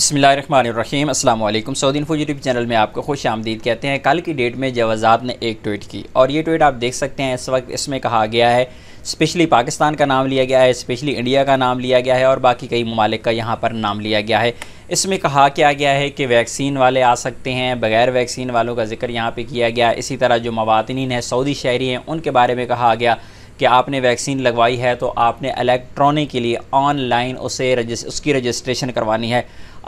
बसमीम अल्लाम Saudi info YouTube channel में आपको खुश आमदीद कहते हैं कल की डेट में जवाजात ने एक ट्वीट की और ये ट्वीट आप देख सकते हैं इस वक्त इसमें कहा गया है स्पेशली पाकिस्तान का नाम लिया गया है स्पेशली इंडिया का नाम लिया गया है और बाकी कई ममालिक का यहाँ पर नाम लिया गया है इसमें कहा क्या गया है कि वैक्सीन वाले आ सकते हैं बगैर वैक्सीन वालों का जिक्र यहाँ पर किया गया इसी तरह जो मवातनीन हैं सऊदी शहरी हैं उनके बारे में कहा गया कि आपने वैक्सीन लगवाई है तो आपने इलेक्ट्रॉनिक के लिए ऑनलाइन उसे रजिस्ट उसकी रजिस्ट्रेशन करवानी है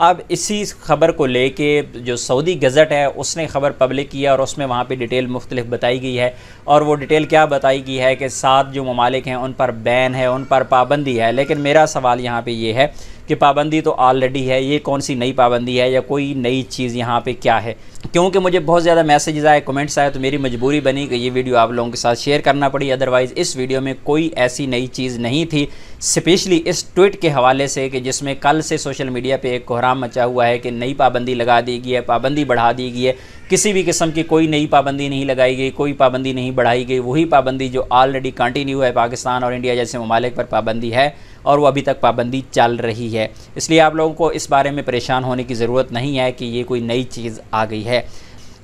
अब इसी खबर को लेके जो सऊदी गज़ट है उसने खबर पब्लिक की है और उसमें वहाँ पे डिटेल मुख्तलिफ बताई गई है और वो डिटेल क्या बताई गई है कि सात जो ममालिक हैं उन पर बैन है उन पर पाबंदी है लेकिन मेरा सवाल यहाँ पे ये यह है कि पाबंदी तो ऑलरेडी है ये कौन सी नई पाबंदी है या कोई नई चीज़ यहाँ पे क्या है क्योंकि मुझे बहुत ज़्यादा मैसेजेस आए कमेंट्स आए तो मेरी मजबूरी बनी कि ये वीडियो आप लोगों के साथ शेयर करना पड़ी अदरवाइज़ इस वीडियो में कोई ऐसी नई चीज़ नहीं थी स्पेशली इस ट्वीट के हवाले से कि जिसमें कल से सोशल मीडिया पे एक कोहराम मचा हुआ है कि नई पाबंदी लगा दी गई है पाबंदी बढ़ा दी गई है किसी भी किस्म की कोई नई पाबंदी नहीं लगाई गई कोई पाबंदी नहीं बढ़ाई गई वही पाबंदी जो ऑलरेडी कंटिन्यू है पाकिस्तान और इंडिया जैसे ममालिक पर पाबंदी है और वो अभी तक पाबंदी चल रही है इसलिए आप लोगों को इस बारे में परेशान होने की ज़रूरत नहीं है कि ये कोई नई चीज़ आ गई है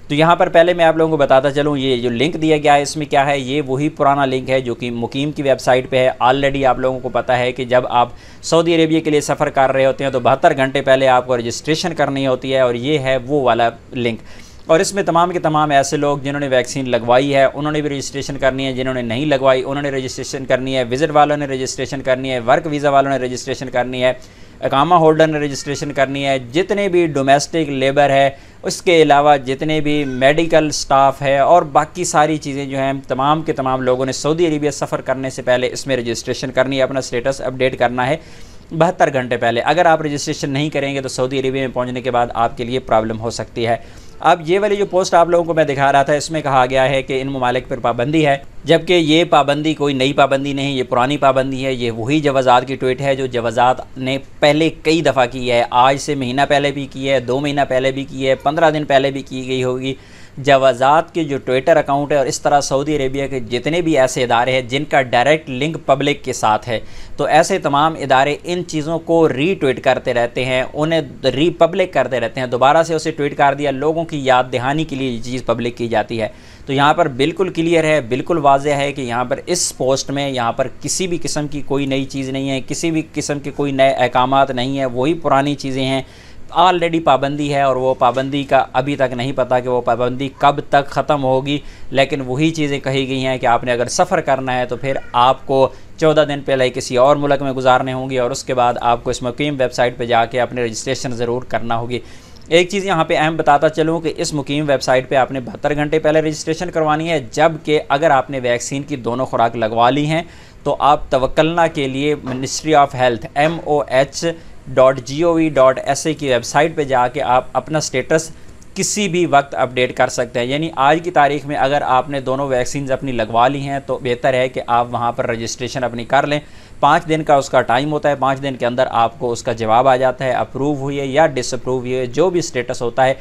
तो यहाँ पर पहले मैं आप लोगों को बताता चलूँ ये जो लिंक दिया गया है इसमें क्या है ये वही पुराना लिंक है जो कि मुकीम की वेबसाइट पे है ऑलरेडी आप लोगों को पता है कि जब आप सऊदी अरेबिया के लिए सफ़र कर रहे होते हैं तो बहत्तर घंटे पहले आपको रजिस्ट्रेशन करनी होती है और ये है वो वाला लिंक और इसमें तमाम के तमाम ऐसे लोग जिन्होंने वैक्सीन लगवाई है उन्होंने भी रजिस्ट्रेशन करनी है जिन्होंने नहीं लगवाई उन्होंने रजिस्ट्रेशन करनी है विजिट वालों ने रजिस्ट्रेशन करनी है वर्क वीज़ा वालों ने रजिस्ट्रेशन करनी है अकामा होल्डर ने रजिस्ट्रेशन करनी है जितने भी डोमेस्टिक लेबर है उसके अलावा जितने भी मेडिकल स्टाफ है और बाकी सारी चीज़ें जो हैं तमाम के तमाम लोगों ने सऊदी अरबिया सफ़र करने से पहले इसमें रजिस्ट्रेशन करनी है अपना स्टेटस अपडेट करना है बहत्तर घंटे पहले अगर आप रजिस्ट्रेशन नहीं करेंगे तो सऊदी अरबिया में पहुँचने के बाद आपके लिए प्रॉब्लम हो सकती है अब ये वाली जो पोस्ट आप लोगों को मैं दिखा रहा था इसमें कहा गया है कि इन ममालिक पर पाबंदी है जबकि ये पाबंदी कोई नई पाबंदी नहीं ये पुरानी पाबंदी है ये वही जवाजात की ट्वीट है जो जवाजात ने पहले कई दफ़ा की है आज से महीना पहले भी की है दो महीना पहले भी की है पंद्रह दिन पहले भी की गई होगी जवाज़ात के जो ट्विटर अकाउंट है और इस तरह सऊदी अरेबिया के जितने भी ऐसे इदारे हैं जिनका डायरेक्ट लिंक पब्लिक के साथ है तो ऐसे तमाम इदारे इन चीज़ों को रीट्वीट करते रहते हैं उन्हें रीपब्लिक करते रहते हैं दोबारा से उसे ट्वीट कर दिया लोगों की याद दहानी के लिए ये चीज़ पब्लिक की जाती है तो यहाँ पर बिल्कुल क्लियर है बिल्कुल वाज है कि यहाँ पर इस पोस्ट में यहाँ पर किसी भी किस्म की कोई नई चीज़ नहीं है किसी भी किस्म के कोई नए अहकाम नहीं है वही पुरानी चीज़ें हैं ऑलरेडी पाबंदी है और वो पाबंदी का अभी तक नहीं पता कि वो पाबंदी कब तक ख़त्म होगी लेकिन वही चीज़ें कही गई हैं कि आपने अगर सफ़र करना है तो फिर आपको चौदह दिन पहले किसी और मुल्क में गुजारने होंगे और उसके बाद आपको इस मुकीम वेबसाइट पर जाके अपने रजिस्ट्रेशन ज़रूर करना होगी एक चीज़ यहाँ पे अहम बताता चलूँ कि इस मुकीम वेबसाइट पे आपने बहत्तर घंटे पहले रजिस्ट्रेशन करवानी है जबकि अगर आपने वैक्सीन की दोनों खुराक लगवा ली हैं तो आप तवक्लना के लिए ministry of health M O H dot G O V dot S A की वेबसाइट पर जाके आप अपना स्टेटस किसी भी वक्त अपडेट कर सकते हैं यानी आज की तारीख में अगर आपने दोनों वैक्सीन अपनी लगवा ली हैं तो बेहतर है कि आप वहाँ पर रजिस्ट्रेशन अपनी कर लें पाँच दिन का उसका टाइम होता है पाँच दिन के अंदर आपको उसका जवाब आ जाता है अप्रूव हुई है या डिसअप्रूव हुई है जो भी स्टेटस होता है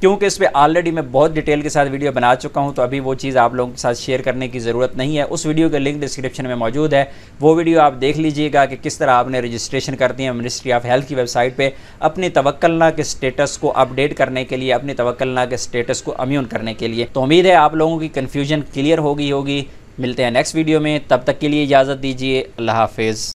क्योंकि इस पर ऑलरेडी मैं बहुत डिटेल के साथ वीडियो बना चुका हूँ तो अभी वो चीज़ आप लोगों के साथ शेयर करने की ज़रूरत नहीं है उस वीडियो का लिंक डिस्क्रिप्शन में मौजूद है वो वीडियो आप देख लीजिएगा कि किस तरह आपने रजिस्ट्रेशन दी है मिनिस्ट्री ऑफ हेल्थ की वेबसाइट पर अपने तवक्लना के स्टेटस को अपडेट करने के लिए अपने तवक्लना के स्टेटस को अम्यून करने के लिए तो उम्मीद है आप लोगों की कन्फ्यूजन क्लियर होगी होगी मिलते हैं नेक्स्ट वीडियो में तब तक के लिए इजाज़त दीजिए अल्लाह हाफिज़